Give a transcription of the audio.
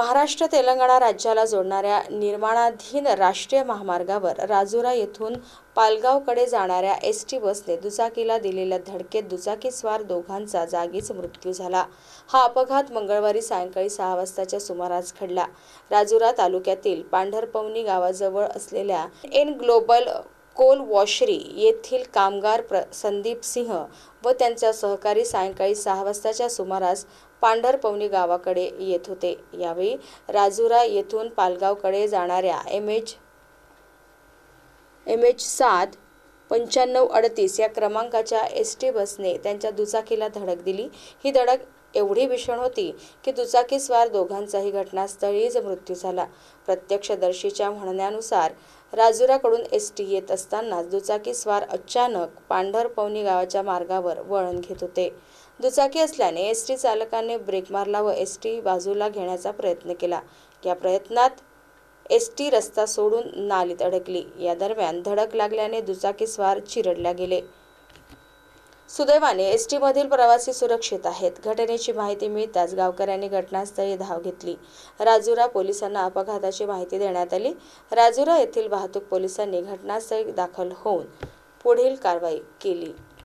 महाराष्ट्र तेलंगणा राज्याला जोडणाऱ्या निर्माणाधीन राष्ट्रीय महामार्गावर राजुरा येथून पालगावकडे जाणाऱ्या एस टी बसने दुचाकीला दिलेल्या धडकेत दुचाकीस्वार दोघांचा जागीच मृत्यू झाला हा अपघात मंगळवारी सायंकाळी सहा वाजताच्या सुमारास घडला राजुरा तालुक्यातील पांढरपवनी गावाजवळ असलेल्या एन ग्लोबल कोल वॉशरी येथील कामगार प्र संदीप सिंह व त्यांचा सहकारी सायंकाळी सहा वाजताच्या सुमारास पांढरपवनी गावाकडे येत होते यावेळी राजुरा येथून पालगावकडे जाणाऱ्या एम एच एम एच सात पंच्याण्णव अडतीस या क्रमांकाच्या एस टी बसने त्यांच्या दुचाकीला धडक दिली ही धडक एवढी भीषण होती की दुचाकीस्वार दोघांचाही घटनास्थळीच मृत्यू झाला प्रत्यक्षदर्शीच्या म्हणण्यानुसार राजुराकडून एस टी येत असतानाच दुचाकीस्वार अचानक पांढरपवनी गावाच्या मार्गावर वळण घेत होते दुचाकी असल्याने एस टी चालकाने ब्रेक मारला व एस टी बाजूला घेण्याचा प्रयत्न केला या प्रयत्नात एस टी रस्ता सोडून नालीत अडकली या दरम्यान धडक लागल्याने दुचाकीस्वार चिरडल्या गेले सुदैवाने एस टीमधील प्रवासी सुरक्षित आहेत घटनेची माहिती मिळताच गावकऱ्यांनी घटनास्थळी धाव घेतली राजुरा पोलिसांना अपघाताची माहिती देण्यात आली राजुरा येथील वाहतूक पोलिसांनी घटनास्थळी दाखल होऊन पुढील कारवाई केली